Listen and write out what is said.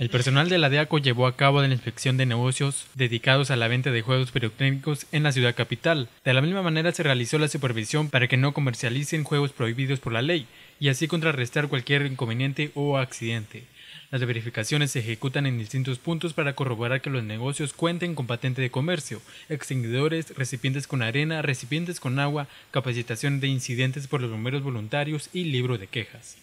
El personal de la DEACO llevó a cabo la inspección de negocios dedicados a la venta de juegos pirotécnicos en la ciudad capital. De la misma manera se realizó la supervisión para que no comercialicen juegos prohibidos por la ley y así contrarrestar cualquier inconveniente o accidente. Las verificaciones se ejecutan en distintos puntos para corroborar que los negocios cuenten con patente de comercio, extinguidores, recipientes con arena, recipientes con agua, capacitación de incidentes por los números voluntarios y libro de quejas.